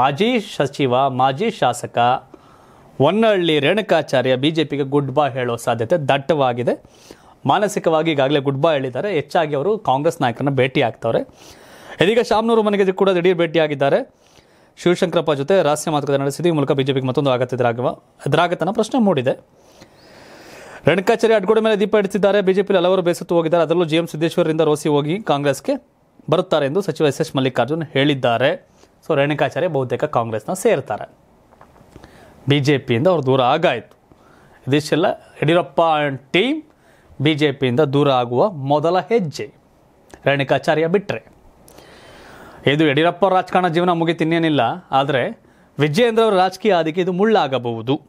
ಮಾಜಿ ಸಚಿವ ಮಾಜಿ ಶಾಸಕ ಹೊನ್ನಹಳ್ಳಿ ರೇಣುಕಾಚಾರ್ಯ ಬಿ ಜೆ ಪಿಗೆ ಗುಡ್ ಬಾ ಹೇಳೋ ಸಾಧ್ಯತೆ ದಟ್ಟವಾಗಿದೆ ಮಾನಸಿಕವಾಗಿ ಈಗಾಗಲೇ ಗುಡ್ ಬಾ ಹೇಳಿದ್ದಾರೆ ಹೆಚ್ಚಾಗಿ ಅವರು ಕಾಂಗ್ರೆಸ್ ನಾಯಕರನ್ನ ಭೇಟಿ ಆಗ್ತವ್ರೆ ಇದೀಗ ಶಾಮನೂರು ಮನೆಗೆ ಕೂಡ ದಿಢೀರ್ ಭೇಟಿಯಾಗಿದ್ದಾರೆ ಶಿವಶಂಕರಪ್ಪ ಜೊತೆ ರಹಸ್ಯ ಮಾತುಕತೆ ನಡೆಸಿದ ಈ ಮೂಲಕ ಬಿಜೆಪಿಗೆ ಮತ್ತೊಂದು ಆಗತ್ತೆ ಎದುರಾಗುವ ಎದುರಾಗತನ ಪ್ರಶ್ನೆ ಮೂಡಿದೆ ರೇಣುಕಾಚಾರ್ಯ ಅಡ್ಗೋಡೆ ಮೇಲೆ ದೀಪ ಇಡ್ತಿದ್ದಾರೆ ಬಿಜೆಪಿಯಲ್ಲಿ ಹಲವರು ಬೇಸತ್ತು ಹೋಗಿದ್ದಾರೆ ಅದರಲ್ಲೂ ಜಿ ಎಂ ಸಿದ್ದೇಶ್ವರರಿಂದ ರೋಸಿ ಹೋಗಿ ಕಾಂಗ್ರೆಸ್ಗೆ ಬರುತ್ತಾರೆ ಎಂದು ಸಚಿವ ಎಸ್ ಎಸ್ ಮಲ್ಲಿಕಾರ್ಜುನ್ ಹೇಳಿದ್ದಾರೆ ಸೊ ರೇಣುಕಾಚಾರ್ಯ ಬಹುತೇಕ ಕಾಂಗ್ರೆಸ್ನ ಸೇರ್ತಾರೆ ಬಿ ಜೆ ಪಿಯಿಂದ ಅವ್ರು ದೂರ ಆಗಾಯಿತು ಇದಿಷ್ಟೆಲ್ಲ Yediyurappa and team B J ಪಿಯಿಂದ ದೂರ ಆಗುವ ಮೊದಲ ಹೆಜ್ಜೆ ರೇಣುಕಾಚಾರ್ಯ ಬಿಟ್ಟರೆ ಇದು ಯಡಿಯೂರಪ್ಪ ರಾಜಕಾರಣ ಜೀವನ ಮುಗಿತಿನ್ನೇನಿಲ್ಲ ಆದರೆ ವಿಜಯೇಂದ್ರ ಅವರ ರಾಜಕೀಯ ಆದಿಕೆ ಇದು ಮುಳ್ಳಾಗಬಹುದು